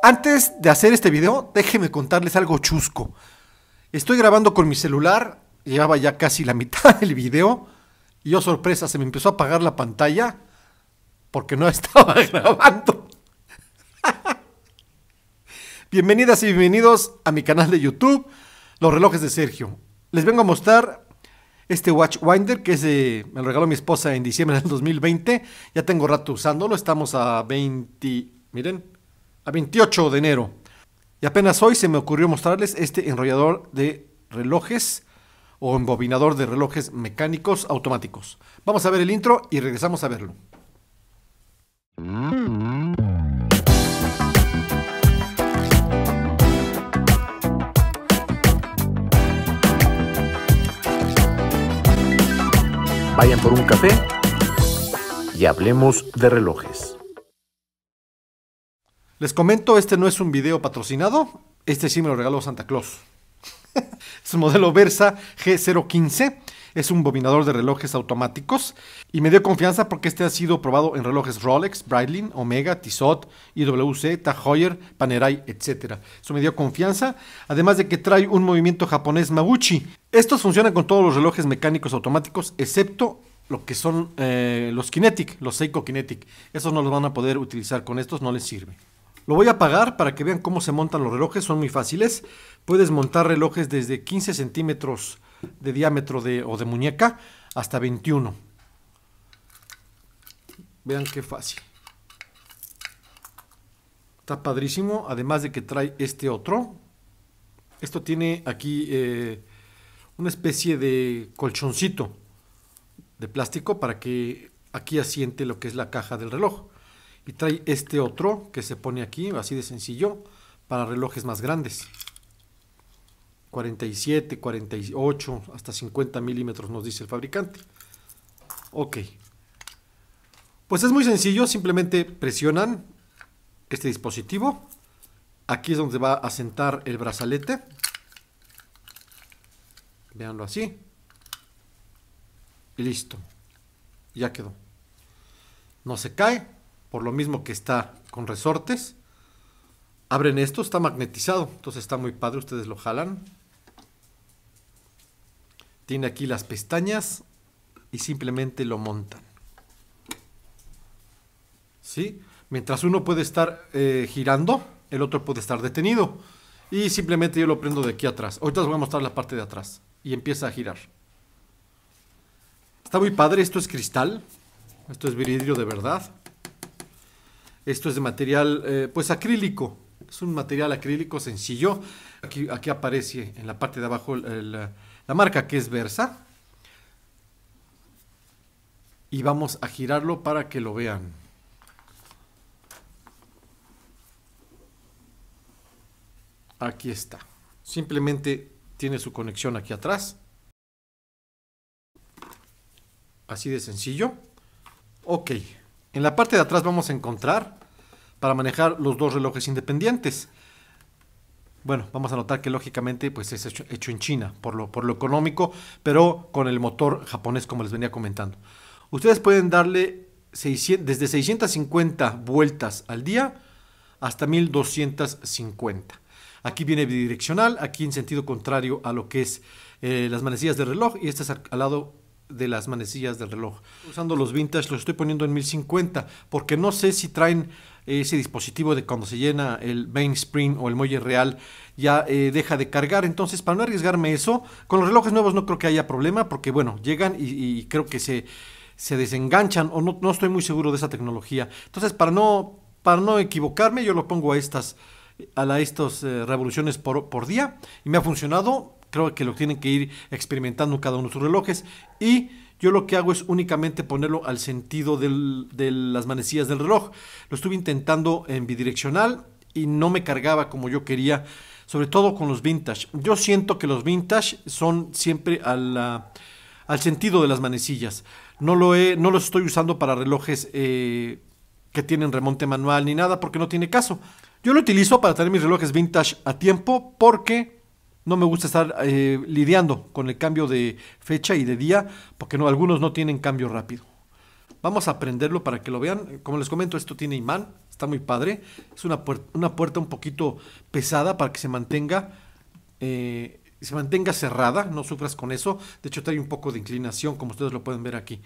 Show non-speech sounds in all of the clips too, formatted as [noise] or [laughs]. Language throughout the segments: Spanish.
Antes de hacer este video, déjenme contarles algo chusco. Estoy grabando con mi celular, llevaba ya casi la mitad del video, y yo oh, sorpresa, se me empezó a apagar la pantalla porque no [laughs] estaba grabando. Bienvenidas y bienvenidos a mi canal de YouTube, Los Relojes de Sergio. Les vengo a mostrar este Watch Winder que es me lo regaló mi esposa en diciembre del 2020. Ya tengo rato usándolo, estamos a 20... Miren, a 28 de enero. Y apenas hoy se me ocurrió mostrarles este enrollador de relojes o embobinador de relojes mecánicos automáticos. Vamos a ver el intro y regresamos a verlo. Vayan por un café y hablemos de relojes. Les comento, este no es un video patrocinado, este sí me lo regaló Santa Claus. [laughs] es un modelo Versa G015, es un bobinador de relojes automáticos y me dio confianza porque este ha sido probado en relojes Rolex, Breitling, Omega, Tissot, IWC, Tag Heuer, Panerai, etc. Eso me dio confianza, además de que trae un movimiento japonés Maguchi. Estos funcionan con todos los relojes mecánicos automáticos excepto lo que son eh, los Kinetic, los Seiko Kinetic. Esos no los van a poder utilizar con estos, no les sirve. Lo voy a apagar para que vean cómo se montan los relojes, son muy fáciles. Puedes montar relojes desde 15 centímetros de diámetro de, o de muñeca hasta 21. Vean qué fácil. Está padrísimo, además de que trae este otro. Esto tiene aquí eh, una especie de colchoncito de plástico para que aquí asiente lo que es la caja del reloj y trae este otro que se pone aquí, así de sencillo, para relojes más grandes. 47, 48, hasta 50 milímetros nos dice el fabricante. Ok. Pues es muy sencillo, simplemente presionan este dispositivo. Aquí es donde va a sentar el brazalete. Veanlo así. Y listo. Ya quedó. No se cae, por lo mismo que está con resortes. Abren esto, está magnetizado, entonces está muy padre, ustedes lo jalan. Tiene aquí las pestañas y simplemente lo montan. ¿Sí? Mientras uno puede estar eh, girando, el otro puede estar detenido. Y simplemente yo lo prendo de aquí atrás. Ahorita les voy a mostrar la parte de atrás. Y empieza a girar. Está muy padre, esto es cristal. Esto es vidrio de verdad. Esto es de material eh, pues acrílico. Es un material acrílico sencillo. Aquí, aparece en la parte de abajo la marca que es Versa. Y vamos a girarlo para que lo vean. Aquí está. Simplemente tiene su conexión aquí atrás. Así de sencillo. Ok. En la parte de atrás vamos a encontrar para manejar los dos relojes independientes. Bueno, vamos a notar que lógicamente pues es hecho, en China por lo, por lo económico, pero con el motor japonés como les venía comentando. Ustedes pueden darle desde 650 vueltas al día hasta 1250. Aquí viene bidireccional, aquí en sentido contrario a lo que es eh, las manecillas de reloj y este es al lado de las manecillas del reloj. Usando los vintage los estoy poniendo en 1050 porque no sé si traen ese dispositivo de cuando se llena el mainspring o el muelle real ya eh, deja de cargar. Entonces, para no arriesgarme eso, con los relojes nuevos no creo que haya problema porque, bueno, llegan y, creo que se, se desenganchan o no, estoy muy seguro de esa tecnología. Entonces, para no, para no equivocarme, yo lo pongo a estas a la, eh, revoluciones por, por día y me ha funcionado creo que lo tienen que ir experimentando cada uno de sus relojes. Y yo lo que hago es únicamente ponerlo al sentido de las manecillas del reloj. Lo estuve intentando en bidireccional y no me cargaba como yo quería, sobre todo con los vintage. Yo siento que los vintage son siempre al, al sentido de las manecillas. No, lo no los estoy usando para relojes eh, que tienen remonte manual ni nada porque no tiene caso. Yo lo utilizo para tener mis relojes vintage a tiempo porque no me gusta estar eh, lidiando con el cambio de fecha y de día, porque algunos no tienen cambio rápido. Vamos a aprenderlo para que lo vean. Como les comento, esto tiene imán, está muy padre. Es una, una puerta un poquito pesada para que se mantenga, eh, se mantenga cerrada, no sufras con eso. De hecho, trae un poco de inclinación, como ustedes lo pueden ver aquí.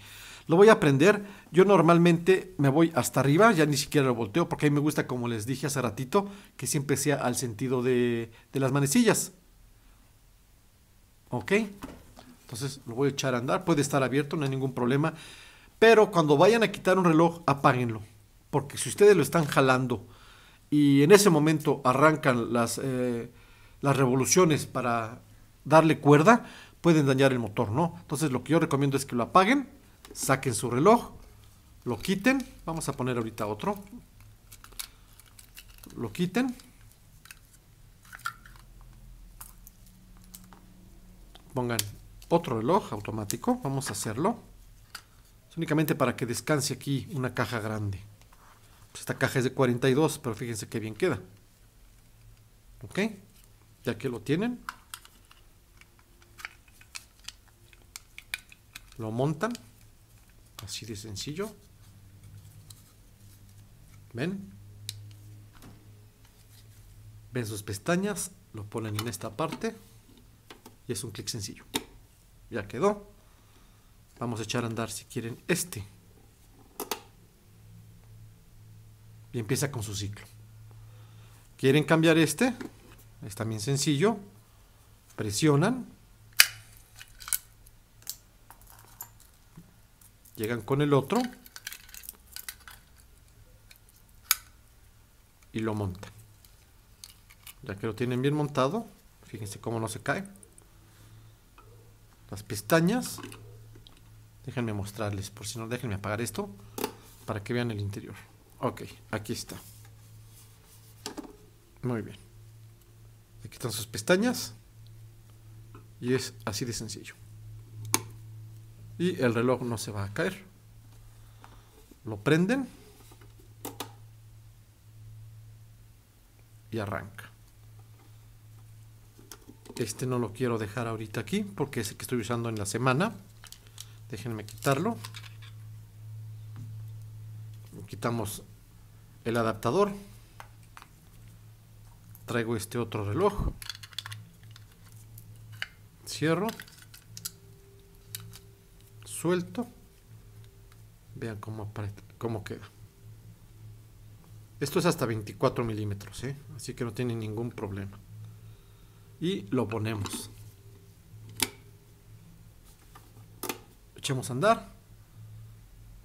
Lo voy a aprender. Yo normalmente me voy hasta arriba, ya ni siquiera lo volteo, porque a mí me gusta, como les dije hace ratito, que siempre sea al sentido de, de las manecillas. ¿Ok? Entonces lo voy a echar a andar. Puede estar abierto, no hay ningún problema. Pero cuando vayan a quitar un reloj, apáguenlo. Porque si ustedes lo están jalando y en ese momento arrancan las, eh, las revoluciones para darle cuerda, pueden dañar el motor, ¿no? Entonces lo que yo recomiendo es que lo apaguen, saquen su reloj, lo quiten. Vamos a poner ahorita otro. Lo quiten. pongan otro reloj automático. Vamos a hacerlo. Es únicamente para que descanse aquí una caja grande. Pues esta caja es de 42, pero fíjense qué bien queda. ¿Ok? Ya que lo tienen. Lo montan. Así de sencillo. ¿Ven? Ven sus pestañas. Lo ponen en esta parte y es un clic sencillo. Ya quedó. Vamos a echar a andar si quieren este. Y empieza con su ciclo. ¿Quieren cambiar este? Es también sencillo. Presionan. Llegan con el otro. Y lo montan. Ya que lo tienen bien montado, fíjense cómo no se cae las pestañas. Déjenme mostrarles, por si no, déjenme apagar esto para que vean el interior. Ok, aquí está. Muy bien. Aquí están sus pestañas. Y es así de sencillo. Y el reloj no se va a caer. Lo prenden. Y arranca. Este no lo quiero dejar ahorita aquí porque es el que estoy usando en la semana. Déjenme quitarlo. Quitamos el adaptador. Traigo este otro reloj. Cierro. Suelto. Vean cómo, cómo queda. Esto es hasta 24 milímetros, ¿eh? así que no tiene ningún problema y lo ponemos. Echemos a andar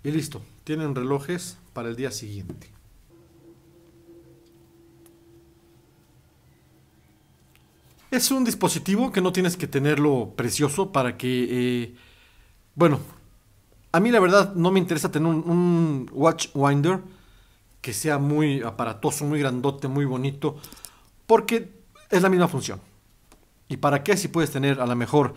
y listo. Tienen relojes para el día siguiente. Es un dispositivo que no tienes que tenerlo precioso para que... Eh, bueno, a mí la verdad no me interesa tener un, un watch winder que sea muy aparatoso, muy grandote, muy bonito, porque es la misma función. ¿Y para qué? Si puedes tener a lo mejor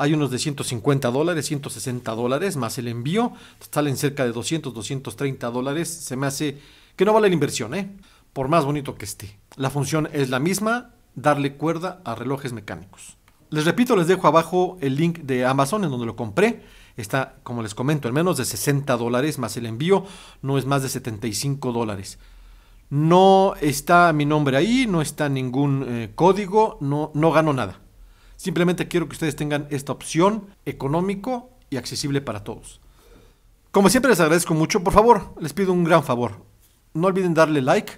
hay unos de 150 dólares, 160 dólares, más el envío, salen cerca de 200, 230 dólares. Se me hace que no vale la inversión, ¿eh? Por más bonito que esté. La función es la misma, darle cuerda a relojes mecánicos. Les repito, les dejo abajo el link de Amazon en donde lo compré. Está, como les comento, al menos de 60 dólares más el envío, no es más de 75 dólares. No está mi nombre ahí, no está ningún eh, código, no, no gano nada. Simplemente quiero que ustedes tengan esta opción económico y accesible para todos. Como siempre les agradezco mucho, por favor, les pido un gran favor. No olviden darle like,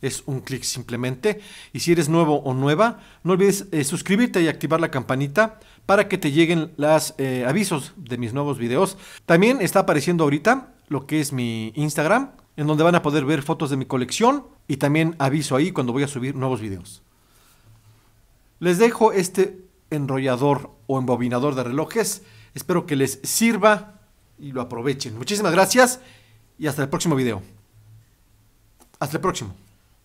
es un clic simplemente. Y si eres nuevo o nueva, no olvides eh, suscribirte y activar la campanita para que te lleguen los eh, avisos de mis nuevos videos. También está apareciendo ahorita lo que es mi Instagram, en donde van a poder ver fotos de mi colección y también aviso ahí cuando voy a subir nuevos videos. Les dejo este enrollador o embobinador de relojes. Espero que les sirva y lo aprovechen. Muchísimas gracias y hasta el próximo video. Hasta el próximo.